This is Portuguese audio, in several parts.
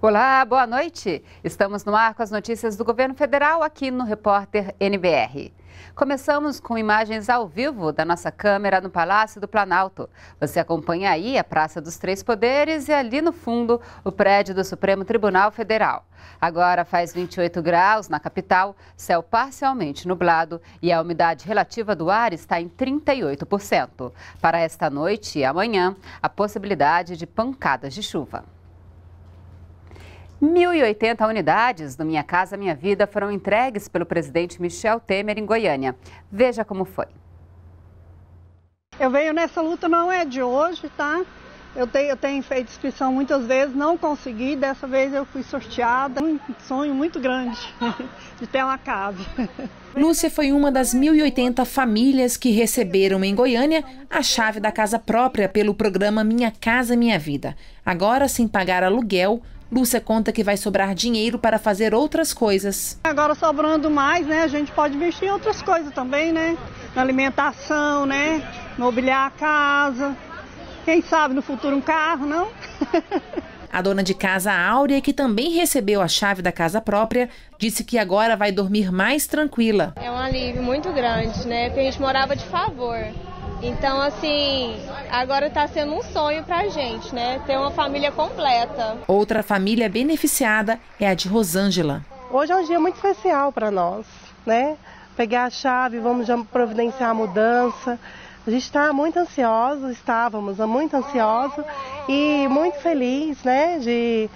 Olá, boa noite. Estamos no ar com as notícias do governo federal aqui no Repórter NBR. Começamos com imagens ao vivo da nossa câmera no Palácio do Planalto. Você acompanha aí a Praça dos Três Poderes e ali no fundo o prédio do Supremo Tribunal Federal. Agora faz 28 graus na capital, céu parcialmente nublado e a umidade relativa do ar está em 38%. Para esta noite e amanhã, a possibilidade de pancadas de chuva. 1.080 unidades do Minha Casa Minha Vida foram entregues pelo presidente Michel Temer em Goiânia. Veja como foi. Eu venho nessa luta, não é de hoje, tá? Eu tenho, eu tenho, feito inscrição muitas vezes, não consegui, dessa vez eu fui sorteada. Um sonho muito grande de ter uma casa. Lúcia foi uma das 1.080 famílias que receberam em Goiânia a chave da casa própria pelo programa Minha Casa Minha Vida. Agora, sem pagar aluguel, Lúcia conta que vai sobrar dinheiro para fazer outras coisas. Agora sobrando mais, né? A gente pode investir em outras coisas também, né? Na alimentação, né? Mobiliar a casa. Quem sabe no futuro um carro, não? A dona de casa Áurea, que também recebeu a chave da casa própria, disse que agora vai dormir mais tranquila. É um alívio muito grande, né? Porque a gente morava de favor. Então, assim, agora está sendo um sonho para a gente, né? Ter uma família completa. Outra família beneficiada é a de Rosângela. Hoje é um dia muito especial para nós, né? Pegar a chave, vamos já providenciar a mudança. A gente está muito ansioso, estávamos muito ansiosos e muito feliz, né? De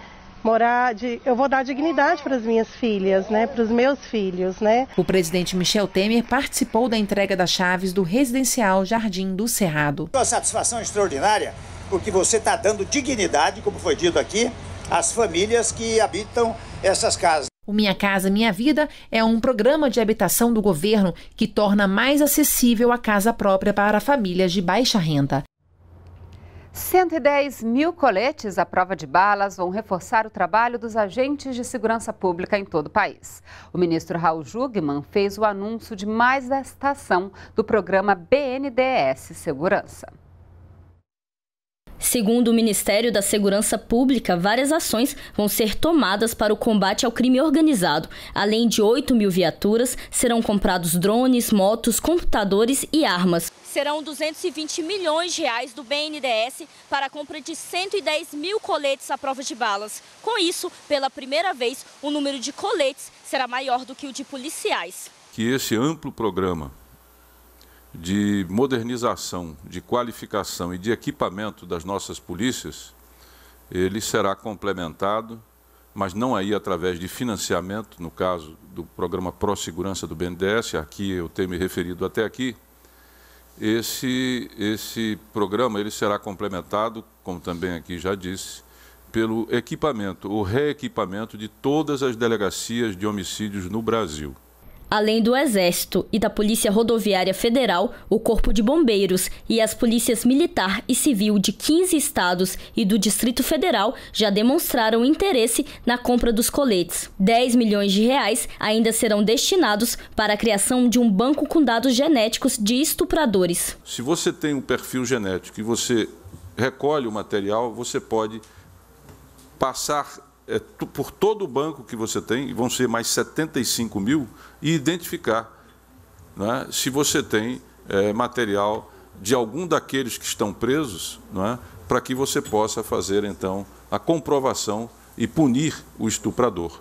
morar de, eu vou dar dignidade para as minhas filhas, né, para os meus filhos, né? O presidente Michel Temer participou da entrega das chaves do residencial Jardim do Cerrado. Uma satisfação extraordinária, porque você está dando dignidade, como foi dito aqui, às famílias que habitam essas casas. O Minha Casa Minha Vida é um programa de habitação do governo que torna mais acessível a casa própria para famílias de baixa renda. 110 mil coletes à prova de balas vão reforçar o trabalho dos agentes de segurança pública em todo o país. O ministro Raul Jugman fez o anúncio de mais esta ação do programa BNDES Segurança. Segundo o Ministério da Segurança Pública, várias ações vão ser tomadas para o combate ao crime organizado. Além de 8 mil viaturas, serão comprados drones, motos, computadores e armas serão 220 milhões de reais do BNDES para a compra de 110 mil coletes à prova de balas. Com isso, pela primeira vez, o número de coletes será maior do que o de policiais. Que esse amplo programa de modernização, de qualificação e de equipamento das nossas polícias, ele será complementado, mas não aí através de financiamento, no caso do programa Pró Segurança do BNDES, a que eu tenho me referido até aqui, esse, esse programa ele será complementado, como também aqui já disse, pelo equipamento, o reequipamento de todas as delegacias de homicídios no Brasil além do Exército e da Polícia Rodoviária Federal, o Corpo de Bombeiros e as polícias militar e civil de 15 estados e do Distrito Federal já demonstraram interesse na compra dos coletes. 10 milhões de reais ainda serão destinados para a criação de um banco com dados genéticos de estupradores. Se você tem um perfil genético e você recolhe o material, você pode passar é, por todo o banco que você tem, vão ser mais 75 mil, e identificar né, se você tem é, material de algum daqueles que estão presos, né, para que você possa fazer, então, a comprovação e punir o estuprador.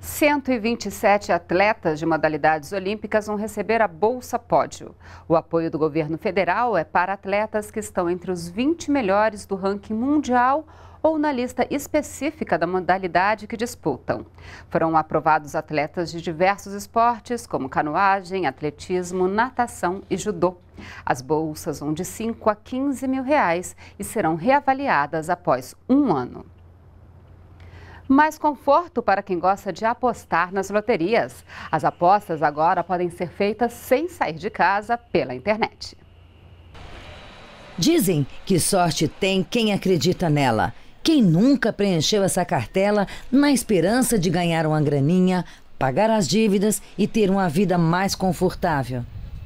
127 atletas de modalidades olímpicas vão receber a Bolsa Pódio. O apoio do governo federal é para atletas que estão entre os 20 melhores do ranking mundial ou na lista específica da modalidade que disputam. Foram aprovados atletas de diversos esportes, como canoagem, atletismo, natação e judô. As bolsas vão de 5 a 15 mil reais e serão reavaliadas após um ano. Mais conforto para quem gosta de apostar nas loterias. As apostas agora podem ser feitas sem sair de casa pela internet. Dizem que sorte tem quem acredita nela. Quem nunca preencheu essa cartela na esperança de ganhar uma graninha, pagar as dívidas e ter uma vida mais confortável?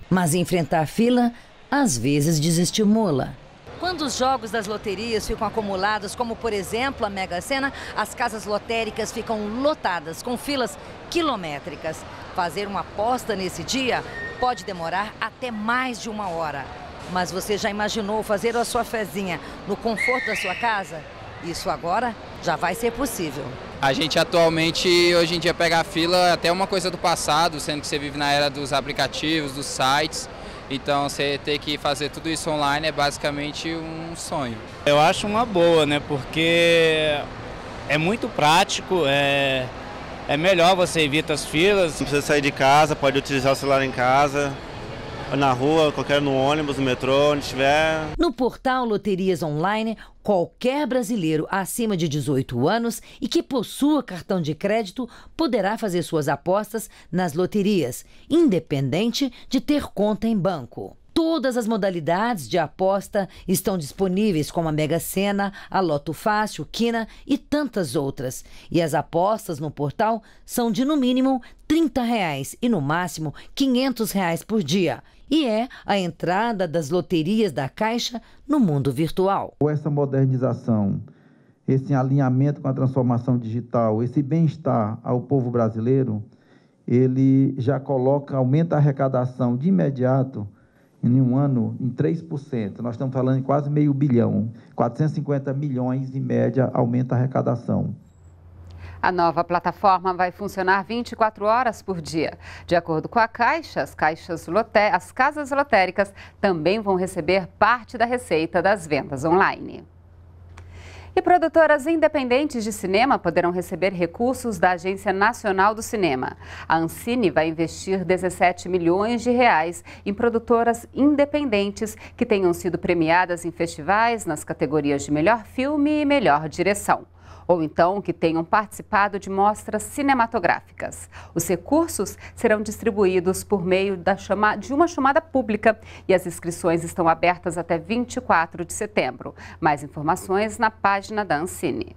Mas enfrentar fila às vezes desestimula. Quando os jogos das loterias ficam acumulados, como por exemplo a Mega Sena, as casas lotéricas ficam lotadas com filas quilométricas. Fazer uma aposta nesse dia pode demorar até mais de uma hora. Mas você já imaginou fazer a sua fezinha no conforto da sua casa? Isso agora já vai ser possível. A gente atualmente, hoje em dia, pegar fila é até uma coisa do passado, sendo que você vive na era dos aplicativos, dos sites. Então, você ter que fazer tudo isso online é basicamente um sonho. Eu acho uma boa, né? Porque é muito prático, é, é melhor você evita as filas. Não precisa sair de casa, pode utilizar o celular em casa na rua, qualquer no ônibus, no metrô, onde estiver. No portal Loterias Online, qualquer brasileiro acima de 18 anos e que possua cartão de crédito poderá fazer suas apostas nas loterias, independente de ter conta em banco. Todas as modalidades de aposta estão disponíveis, como a Mega Sena, a Loto Fácil, Quina e tantas outras. E as apostas no portal são de no mínimo R$ 30 reais e no máximo R$ 500 reais por dia. E é a entrada das loterias da Caixa no mundo virtual. Com Essa modernização, esse alinhamento com a transformação digital, esse bem-estar ao povo brasileiro, ele já coloca, aumenta a arrecadação de imediato em um ano em 3%. Nós estamos falando em quase meio bilhão. 450 milhões em média aumenta a arrecadação. A nova plataforma vai funcionar 24 horas por dia. De acordo com a Caixa, as, caixas as casas lotéricas também vão receber parte da receita das vendas online. E produtoras independentes de cinema poderão receber recursos da Agência Nacional do Cinema. A Ancine vai investir 17 milhões de reais em produtoras independentes que tenham sido premiadas em festivais nas categorias de melhor filme e melhor direção ou então que tenham participado de mostras cinematográficas. Os recursos serão distribuídos por meio chama... de uma chamada pública e as inscrições estão abertas até 24 de setembro. Mais informações na página da Ancine.